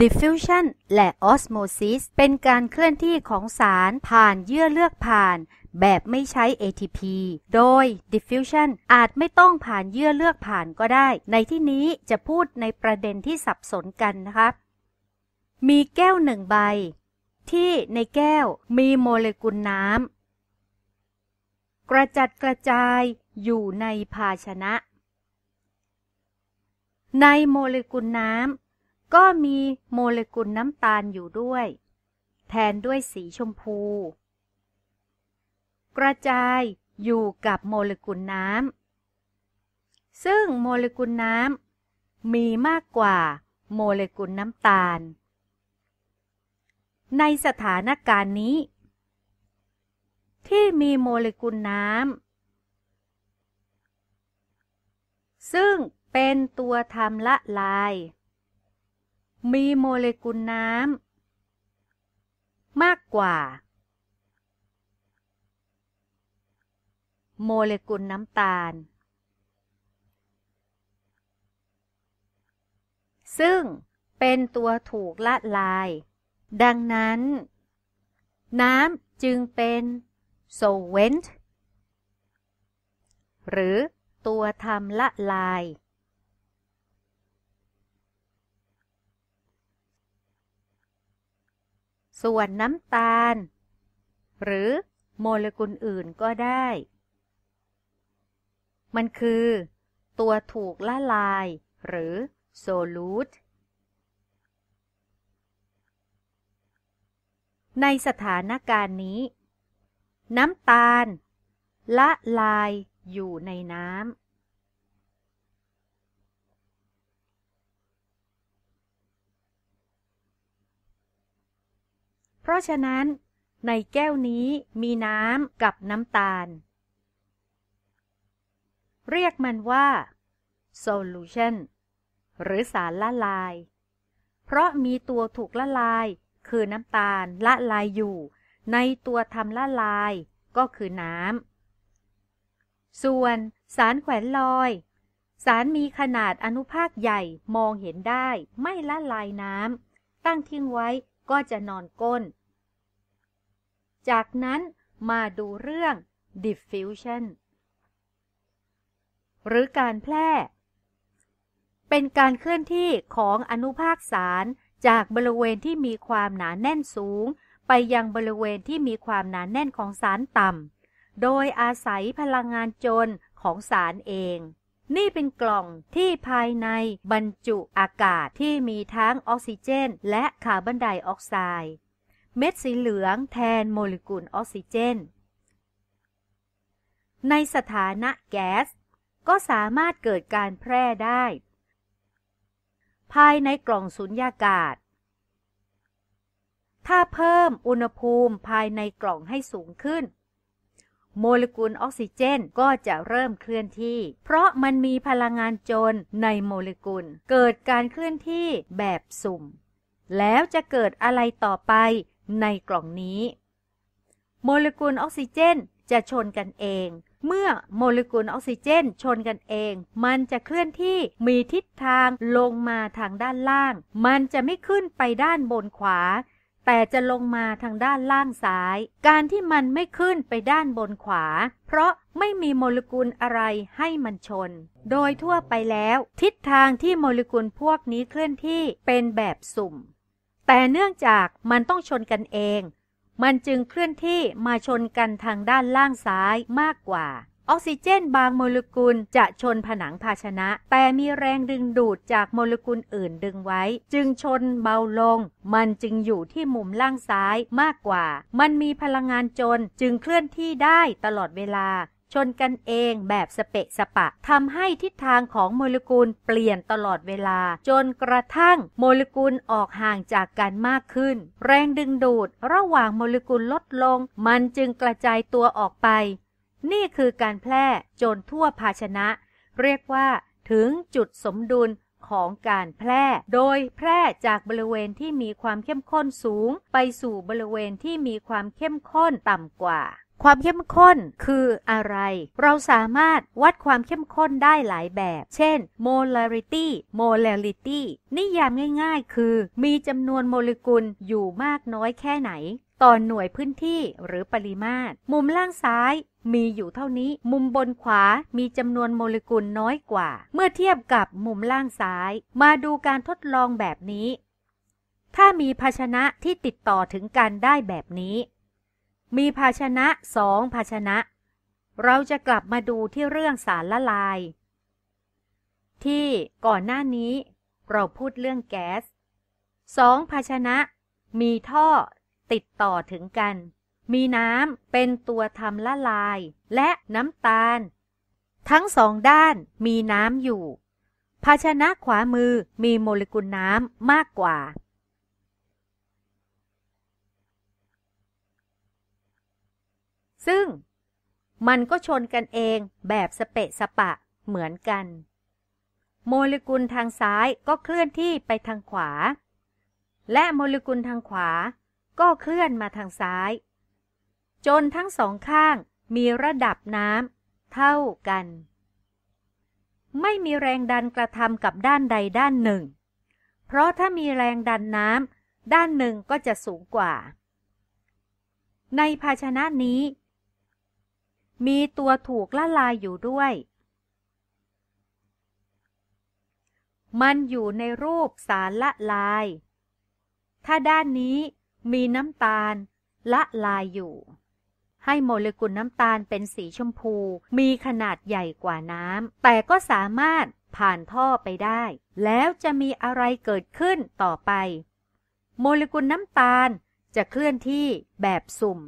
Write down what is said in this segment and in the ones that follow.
diffusion และ osmosis เป็นการเคลื่อนที่ของสารผ่านเยื่อเลือกผ่านแบบไม่ใช้ ATP โดย diffusion อาจไม่ต้องผ่านเยื่อเลือกผ่านก็ได้ ในที่นี้จะพูดในประเด็นที่สับสนกันนะครับ มีแก้วหนึ่งใบ ที่ในแก้วมีโมเลกุลน้ำกระจัดกระจายอยู่ในภาชนะ ในโมเลกุลน้ำก็มีโมเลกุลน้ำตาลอยู่ด้วย แทนด้วยสีชมพู กระจายอยู่กับโมเลกุลน้ำ ซึ่งโมเลกุลน้ำมีมากกว่าโมเลกุลน้ำตาล ในสถานการณ์นี้ ที่มีโมเลกุลน้ำ ซึ่งเป็นตัวทำละลายมีโมเลกุลน้ำมากกว่า โมเลกุลน้ำตาล ซึ่งเป็นตัวถูกละลาย ดังนั้น น้ำจึงเป็น solvent หรือตัวทำละลายส่วนน้ำตาล หรือโมเลกุลอื่นก็ได้ มันคือ ตัวถูกละลาย หรือ โซลูต ในสถานการณ์นี้ น้ำตาล ละลายอยู่ในน้ำเพราะฉะนั้นในแก้วนี้มีน้ำกับน้ำตาล เรียกมันว่า solution หรือสารละลาย เพราะมีตัวถูกละลาย คือน้ำตาลละลายอยู่ ในตัวทำละลายก็คือน้ำส่วนสารแขวนลอย สารมีขนาดอนุภาคใหญ่มองเห็นได้ไม่ละลายน้ำตั้งทิ้งไว้ก็จะนอนก้น จากนั้นมาดูเรื่อง diffusion หรือการแพร่ เป็นการเคลื่อนที่ของอนุภาคสารจากบริเวณที่มีความหนาแน่นสูง ไปยังบริเวณที่มีความหนาแน่นของสารต่ำ โดยอาศัยพลังงานจนของสารเองนี่เป็นกล่องที่ภายในบรรจุอากาศที่มีทั้งออกซิเจนและคาร์บอนไดออกไซด์ เม็ดสีเหลืองแทนโมเลกุลออกซิเจน ในสถานะแก๊สก็สามารถเกิดการแพร่ได้ ภายในกล่องสุญญากาศ ถ้าเพิ่มอุณหภูมิภายในกล่องให้สูงขึ้นโมเลกุลออกซิเจนก็จะเริ่มเคลื่อนที่ เพราะมันมีพลังงานโจรในโมเลกุล เกิดการเคลื่อนที่แบบสุ่ม แล้วจะเกิดอะไรต่อไปในกล่องนี้ โมเลกุลออกซิเจนจะชนกันเอง เมื่อโมเลกุลออกซิเจนชนกันเอง มันจะเคลื่อนที่มีทิศทางลงมาทางด้านล่าง มันจะไม่ขึ้นไปด้านบนขวาแต่จะลงมาทางด้านล่างซ้าย การที่มันไม่ขึ้นไปด้านบนขวา เพราะไม่มีโมเลกุลอะไรให้มันชน โดยทั่วไปแล้วทิศทางที่โมเลกุลพวกนี้เคลื่อนที่เป็นแบบสุ่ม แต่เนื่องจากมันต้องชนกันเอง มันจึงเคลื่อนที่มาชนกันทางด้านล่างซ้ายมากกว่าออกซิเจนบางโมเลกุลจะชนผนังภาชนะแต่มีแรงดึงดูดจากโมเลกุลอื่นดึงไว้จึงชนเบาลงมันจึงอยู่ที่มุมล่างซ้ายมากกว่ามันมีพลังงานจนจึงเคลื่อนที่ได้ตลอดเวลาชนกันเองแบบสเปะสปะทำให้ทิศทางของโมเลกุลเปลี่ยนตลอดเวลาจนกระทั่งโมเลกุลออกห่างจากกันมากขึ้นแรงดึงดูดระหว่างโมเลกุลลดลงมันจึงกระจายตัวออกไปนี่คือการแพร่จนทั่วภาชนะ เรียกว่า ถึงจุดสมดุลของการแพร่ โดยแพร่จากบริเวณที่มีความเข้มข้นสูง ไปสู่บริเวณที่มีความเข้มข้นต่ำกว่า ความเข้มข้นคืออะไร เราสามารถวัดความเข้มข้นได้หลายแบบ เช่น molarity m o l a r i t y นิยามง่ายๆ คือ มีจำนวนโมเลกุลอยู่มากน้อยแค่ไหนต่อหน่วยพื้นที่หรือปริมาตรมุมล่างซ้ายมีอยู่เท่านี้มุมบนขวา มีจำนวนโมเลกุลน้อยกว่า เมื่อเทียบกับมุมล่างซ้าย มาดูการทดลองแบบนี้ ถ้ามีภาชนะที่ติดต่อถึงกันได้แบบนี้ มีภาชนะสองภาชนะ เราจะกลับมาดูที่เรื่องสารละลาย ที่ก่อนหน้านี้ เราพูดเรื่องแก๊สสองภาชนะ มีท่อ ติดต่อถึงกันมีน้ำเป็นตัวทำละลายและน้ำตาล ทั้งสองด้านมีน้ำอยู่ภาชนะขวามือมีโมเลกุลน้ำมากกว่า ซึ่งมันก็ชนกันเองแบบสเปะสปะเหมือนกัน โมเลกุลทางซ้ายก็เคลื่อนที่ไปทางขวา และโมเลกุลทางขวา ก็เคลื่อนมาทางซ้ายจนทั้งสองข้างมีระดับน้ำเท่ากัน ไม่มีแรงดันกระทำกับด้านใดด้านหนึ่ง เพราะถ้ามีแรงดันน้ำด้านหนึ่งก็จะสูงกว่า ในภาชนะนี้ มีตัวถูกละลายอยู่ด้วย มันอยู่ในรูปสารละลาย ถ้าด้านนี้มีน้ำตาล ละลายอยู่ให้โมเลกุลน้ำตาลเป็นสีชมพู มีขนาดใหญ่กว่าน้ำ แต่ก็สามารถผ่านท่อไปได้ แล้วจะมีอะไรเกิดขึ้นต่อไป โมเลกุลน้ำตาลจะเคลื่อนที่แบบสุ่ม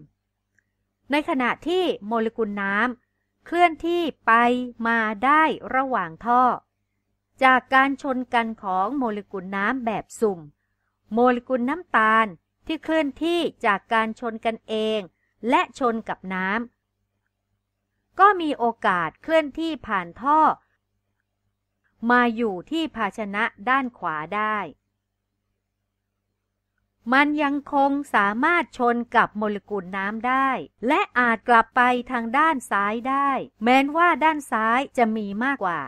ในขณะที่โมเลกุลน้ำ เคลื่อนที่ไปมาได้ระหว่างท่อ จากการชนกันของโมเลกุลน้ำแบบสุ่ม โมเลกุลน้ำตาลที่เคลื่อนที่จากการชนกันเองและชนกับน้ำก็มีโอกาสเคลื่อนที่ผ่านท่อ มาอยู่ที่ภาชนะด้านขวาได้ มันยังคงสามารถชนกับโมเลกุลน้ำได้ และอาจกลับไปทางด้านซ้ายได้ แม้ว่าด้านซ้ายจะมีมากกว่า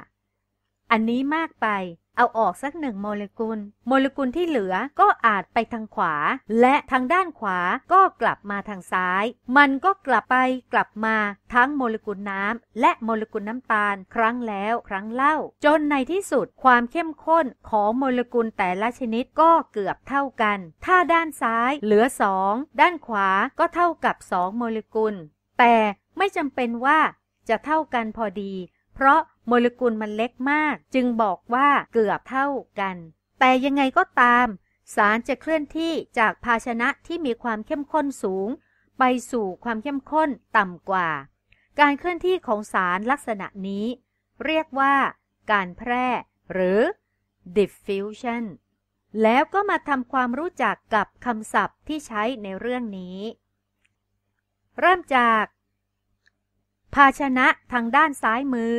อันนี้มากไปเอาออกสักหนึ่งโมเลกุล โมเลกุลที่เหลือก็อาจไปทางขวา และทางด้านขวาก็กลับมาทางซ้าย มันก็กลับไปกลับมาทั้งโมเลกุลน้ำและโมเลกุลน้ำตาล ครั้งแล้วครั้งเล่า จนในที่สุดความเข้มข้นของโมเลกุลแต่ละชนิดก็เกือบเท่ากัน ถ้าด้านซ้ายเหลือ 2 ด้านขวาก็เท่ากับ 2 โมเลกุล แต่ไม่จำเป็นว่าจะเท่ากันพอดี เพราะโมเลกุลมันเล็กมาก จึงบอกว่าเกือบเท่ากัน แต่ยังไงก็ตาม สารจะเคลื่อนที่จากภาชนะที่มีความเข้มข้นสูง ไปสู่ความเข้มข้นต่ำกว่า การเคลื่อนที่ของสารลักษณะนี้ เรียกว่า การแพร่ หรือ diffusion แล้วก็มาทำความรู้จักกับคำศัพท์ที่ใช้ในเรื่องนี้ เริ่มจาก ภาชนะทางด้านซ้ายมือ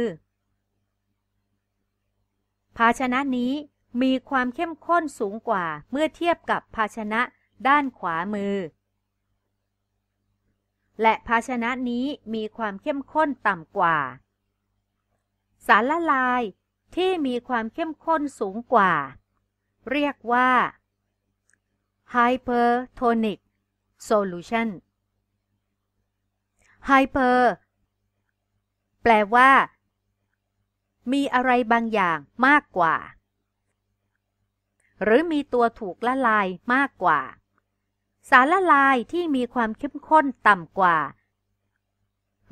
ภาชนะนี้มีความเข้มข้นสูงกว่า เมื่อเทียบกับภาชนะด้านขวามือ และภาชนะนี้มีความเข้มข้นต่ำกว่า สารละลายที่มีความเข้มข้นสูงกว่า เรียกว่า hypertonic solution hyper แปลว่ามีอะไรบางอย่างมากกว่า หรือมีตัวถูกละลายมากกว่า สารละลายที่มีความเข้มข้นต่ำกว่า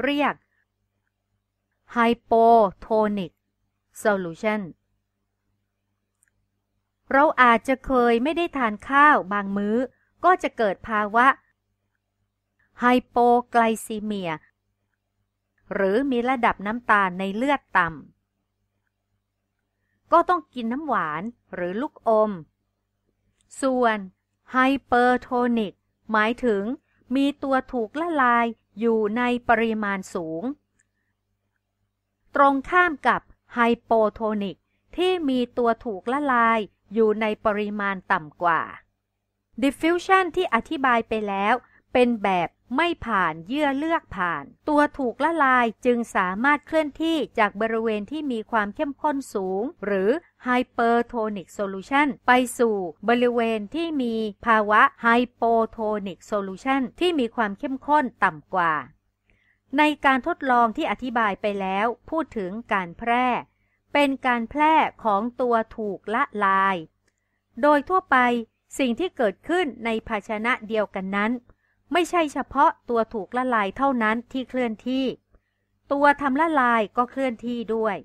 เรียกไฮโปโทนิกโซลูชัน เราอาจจะเคยไม่ได้ทานข้าวบางมื้อ ก็จะเกิดภาวะไฮโปไกลซีเมีย หรือมีระดับน้ำตาลในเลือดต่ำก็ต้องกินน้ำหวานหรือลูกอม ส่วนไฮเปอร์โทนิกหมายถึงมีตัวถูกละลายอยู่ในปริมาณสูง ตรงข้ามกับไฮโปโทนิกที่มีตัวถูกละลายอยู่ในปริมาณต่ำกว่า diffusion ที่อธิบายไปแล้วเป็นแบบไม่ผ่านเยื่อเลือกผ่าน ตัวถูกละลายจึงสามารถเคลื่อนที่จากบริเวณที่มีความเข้มข้นสูง หรือ Hypertonic Solution ไปสู่บริเวณที่มีภาวะ Hypotonic Solution ที่มีความเข้มข้นต่ำกว่า ในการทดลองที่อธิบายไปแล้วพูดถึงการแพร่ เป็นการแพร่ของตัวถูกละลาย โดยทั่วไปสิ่งที่เกิดขึ้นในภาชนะเดียวกันนั้นไม่ใช่เฉพาะตัวถูกละลายเท่านั้นที่เคลื่อนที่ ตัวทำละลายก็เคลื่อนที่ด้วย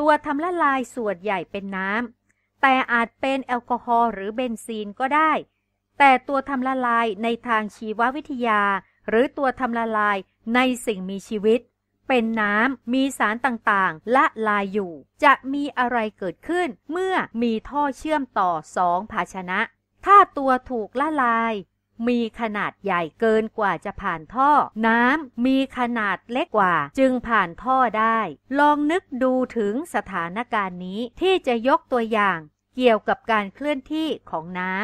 ตัวทำละลายส่วนใหญ่เป็นน้ำแต่อาจเป็นแอลกอฮอล์หรือเบนซีนก็ได้ แต่ตัวทำละลายในทางชีววิทยา หรือตัวทำละลายในสิ่งมีชีวิต เป็นน้ำมีสารต่างๆ ละลายอยู่ จะมีอะไรเกิดขึ้น เมื่อมีท่อเชื่อมต่อสองภาชนะ ถ้าตัวถูกละลายมีขนาดใหญ่เกินกว่าจะผ่านท่อ น้ำมีขนาดเล็กกว่า จึงผ่านท่อได้ ลองนึกดูถึงสถานการณ์นี้ที่จะยกตัวอย่าง เกี่ยวกับการเคลื่อนที่ของน้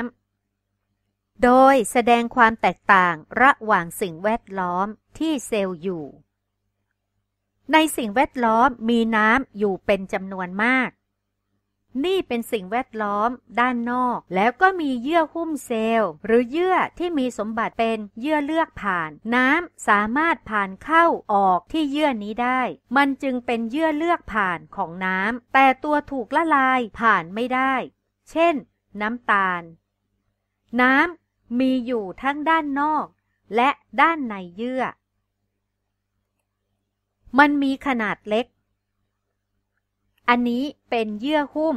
ำ โดยแสดงความแตกต่างระหว่างสิ่งแวดล้อมที่เซลล์อยู่ ในสิ่งแวดล้อมมีน้ำอยู่เป็นจำนวนมากนี่เป็นสิ่งแวดล้อมด้านนอก แล้วก็มีเยื่อหุ้มเซลล์ หรือเยื่อที่มีสมบัติเป็นเยื่อเลือกผ่าน น้ำสามารถผ่านเข้าออกที่เยื่อนี้ได้ มันจึงเป็นเยื่อเลือกผ่านของน้ำแต่ตัวถูกละลายผ่านไม่ได้ เช่นน้ำตาล น้ำมีอยู่ทั้งด้านนอกและด้านในเยื่อ มันมีขนาดเล็กอันนี้ เป็นเยื่อหุ้ม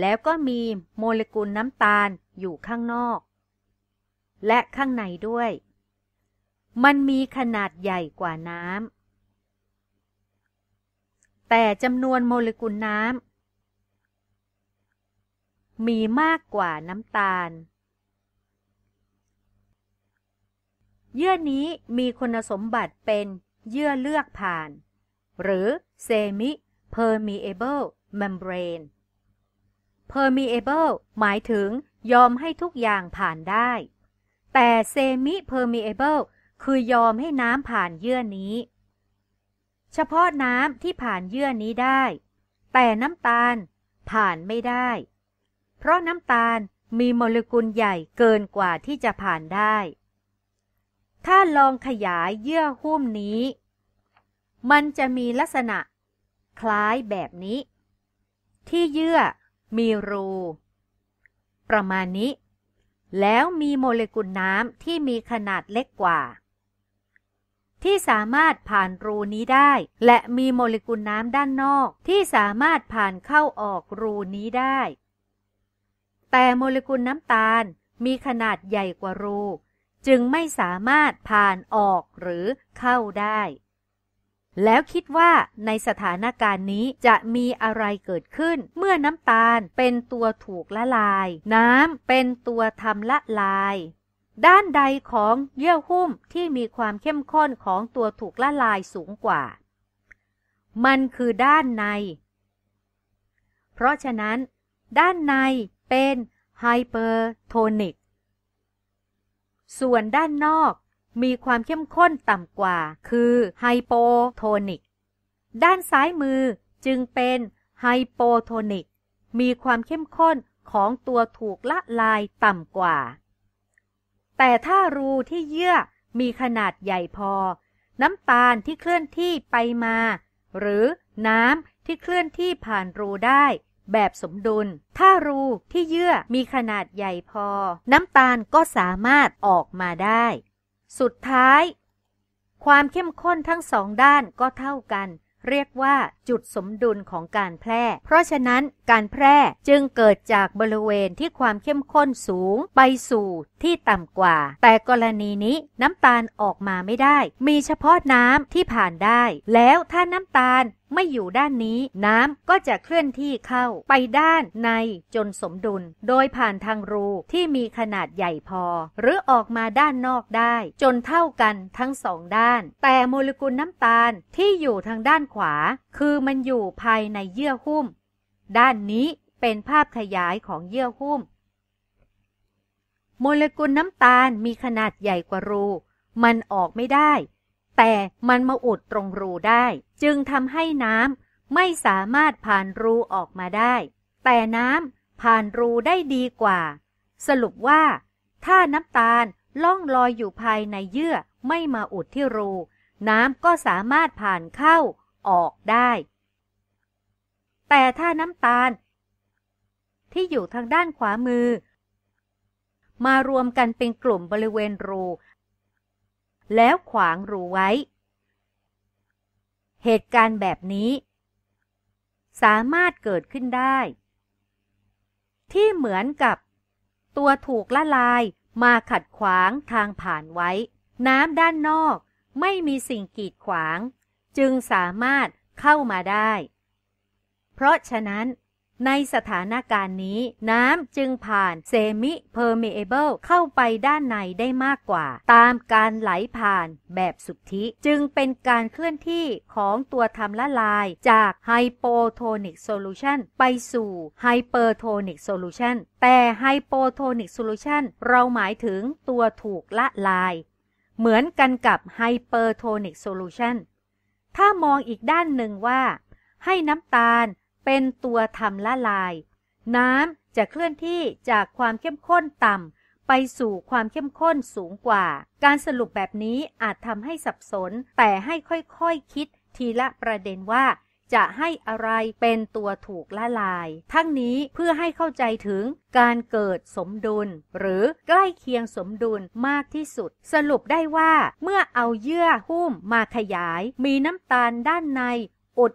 แล้วก็มีโมเลกุลน้ำตาลอยู่ข้างนอก และข้างในด้วย มันมีขนาดใหญ่กว่าน้ำแต่จำนวนโมเลกุลน้ำมีมากกว่าน้ำตาล เยื่อนี้มีคุณสมบัติเป็นเยื่อเลือกผ่าน หรือเซมิ permeable membrane permeable หมายถึงยอมให้ทุกอย่างผ่านได้ แต่ semi permeable คือยอมให้น้ำผ่านเยื่อนี้ เฉพาะน้ำที่ผ่านเยื่อนี้ได้ แต่น้ำตาลผ่านไม่ได้ เพราะน้ำตาลมีโมเลกุลใหญ่เกินกว่าที่จะผ่านได้ ถ้าลองขยายเยื่อหุ้มนี้ มันจะมีลักษณะคล้ายแบบนี้ ที่เยื่อมีรู ประมาณนี้ แล้วมีโมเลกุลน้ำที่มีขนาดเล็กกว่า ที่สามารถผ่านรูนี้ได้ และมีโมเลกุลน้ำด้านนอกที่สามารถผ่านเข้าออกรูนี้ได้ แต่โมเลกุลน้ำตาลมีขนาดใหญ่กว่ารู จึงไม่สามารถผ่านออกหรือเข้าได้แล้วคิดว่าในสถานการณ์นี้จะมีอะไรเกิดขึ้นเมื่อน้ำตาลเป็นตัวถูกละลาย น้ำเป็นตัวทำละลาย ด้านใดของเยื่อหุ้มที่มีความเข้มข้นของตัวถูกละลายสูงกว่า มันคือด้านใน เพราะฉะนั้น ด้านในเป็นไฮเปอร์โทนิกส่วนด้านนอกมีความเข้มข้นต่ำกว่า คือไฮโปโทนิก ด้านซ้ายมือจึงเป็นไฮโปโทนิก มีความเข้มข้นของตัวถูกละลายต่ำกว่า แต่ถ้ารูที่เยื่อมีขนาดใหญ่พอ น้ำตาลที่เคลื่อนที่ไปมา หรือน้ำที่เคลื่อนที่ผ่านรูได้ แบบสมดุล ถ้ารูที่เยื่อมีขนาดใหญ่พอ น้ำตาลก็สามารถออกมาได้สุดท้าย ความเข้มข้นทั้งสองด้านก็เท่ากัน เรียกว่า จุดสมดุลของการแพร่ เพราะฉะนั้น การแพร่จึงเกิดจากบริเวณที่ความเข้มข้นสูง ไปสู่ที่ต่ำกว่า แต่กรณีนี้น้ำตาลออกมาไม่ได้ มีเฉพาะน้ำที่ผ่านได้ แล้วถ้าน้ำตาลไม่อยู่ด้านนี้น้ำก็จะเคลื่อนที่เข้าไปด้านในจนสมดุลโดยผ่านทางรูที่มีขนาดใหญ่พอหรือออกมาด้านนอกได้จนเท่ากันทั้งสองด้าน แต่โมเลกุลน้ำตาลที่อยู่ทางด้านขวาคือมันอยู่ภายในเยื่อหุ้ม ด้านนี้เป็นภาพขยายของเยื่อหุ้ม โมเลกุลน้ำตาลมีขนาดใหญ่กว่ารูมันออกไม่ได้แต่มันมาอุดตรงรูได้ จึงทำให้น้ำไม่สามารถผ่านรูออกมาได้ แต่น้ำผ่านรูได้ดีกว่า สรุปว่า ถ้าน้ำตาลล่องลอยอยู่ภายในเยื่อไม่มาอุดที่รู น้ำก็สามารถผ่านเข้าออกได้ แต่ถ้าน้ำตาล ที่อยู่ทางด้านขวามือ มารวมกันเป็นกลุ่มบริเวณรูแล้วขวางรูไว้ เหตุการณ์แบบนี้ สามารถเกิดขึ้นได้ ที่เหมือนกับ ตัวถูกละลายมาขัดขวางทางผ่านไว้ น้ำด้านนอก ไม่มีสิ่งกีดขวาง จึงสามารถเข้ามาได้ เพราะฉะนั้นในสถานการณ์นี้น้ำจึงผ่านเซมิเพอร์เมเบิลเข้าไปด้านในได้มากกว่า ตามการไหลผ่านแบบสุทธิจึงเป็นการเคลื่อนที่ของตัวทำละลายจากไฮโปโทนิกโซลูชันไปสู่ไฮเปอร์โทนิกโซลูชันแต่ไฮโปโทนิกโซลูชันเราหมายถึงตัวถูกละลาย เหมือนกันกับไฮเปอร์โทนิกโซลูชันถ้ามองอีกด้านหนึ่งว่า ให้น้ำตาลเป็นตัวทำละลาย น้ำจะเคลื่อนที่จากความเข้มข้นต่ำไปสู่ความเข้มข้นสูงกว่า การสรุปแบบนี้อาจทำให้สับสนแต่ให้ค่อยๆคคิดทีละประเด็นว่า จะให้อะไรเป็นตัวถูกละลาย ทั้งนี้เพื่อให้เข้าใจถึงการเกิดสมดุล หรือใกล้เคียงสมดุลมากที่สุด สรุปได้ว่าเมื่อเอาเยื่อหุ้มมาขยาย มีน้ำตาลด้านในอุด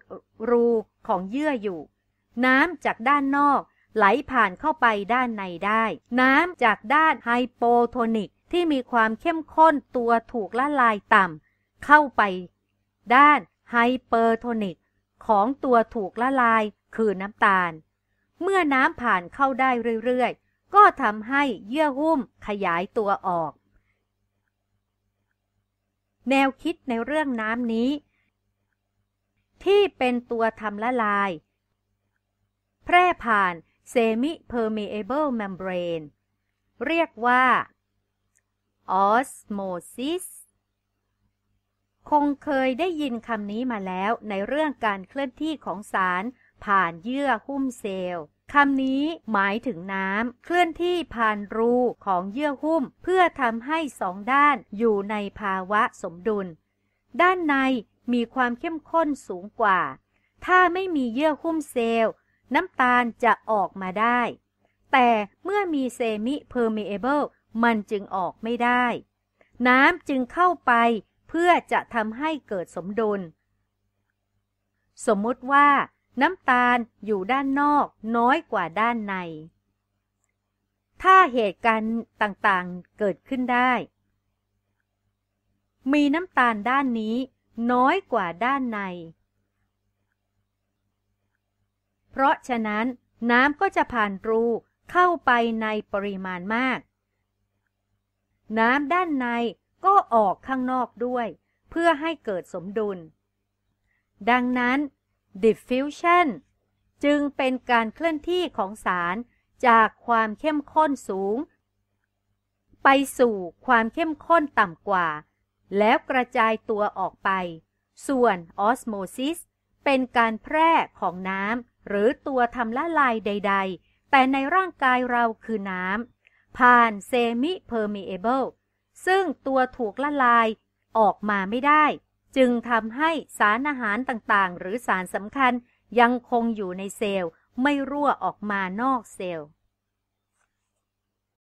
รูของเยื่ออยู่ น้ำจากด้านนอก ไหลผ่านเข้าไปด้านในได้ น้ำจากด้านไฮโปโทนิกที่มีความเข้มข้นตัวถูกละลายต่ำเข้าไป ด้านไฮเปอร์โทนิกของตัวถูกละลายคือน้ำตาล เมื่อน้ำผ่านเข้าได้เรื่อยๆ ก็ทำให้เยื่อหุ้มขยายตัวออก แนวคิดในเรื่องน้ำนี้ที่เป็นตัวทำละลาย แพร่ผ่าน semi permeable membrane เรียกว่า osmosis คงเคยได้ยินคำนี้มาแล้วในเรื่องการเคลื่อนที่ของสาร ผ่านเยื่อหุ้มเซลล์คำนี้หมายถึงน้ำเคลื่อนที่ผ่านรูของเยื่อหุ้ม เพื่อทำให้สองด้านอยู่ในภาวะสมดุล ด้านในมีความเข้มข้นสูงกว่า ถ้าไม่มีเยื่อหุ้มเซลล์ น้ำตาลจะออกมาได้ แต่เมื่อมีเซมิเพอร์เมเบิลมันจึงออกไม่ได้ น้ำจึงเข้าไปเพื่อจะทำให้เกิดสมดุลสมมุติว่าน้ำตาลอยู่ด้านนอกน้อยกว่าด้านใน ถ้าเหตุการณ์ต่างๆเกิดขึ้นได้ มีน้ำตาลด้านนี้น้อยกว่าด้านใน เพราะฉะนั้น น้ำก็จะผ่านรูเข้าไปในปริมาณมาก น้ำด้านในก็ออกข้างนอกด้วย เพื่อให้เกิดสมดุล ดังนั้น diffusion จึงเป็นการเคลื่อนที่ของสารจากความเข้มข้นสูง ไปสู่ความเข้มข้นต่ำกว่าแล้วกระจายตัวออกไป ส่วนออสโมซิสเป็นการแพร่ของน้ำหรือตัวทำละลายใด ๆ แต่ในร่างกายเราคือน้ำผ่านเซมิเพอร์มิเอเบิล ซึ่งตัวถูกละลายออกมาไม่ได้ จึงทำให้สารอาหารต่างๆ หรือสารสำคัญยังคงอยู่ในเซลล์ไม่รั่วออกมานอกเซลล์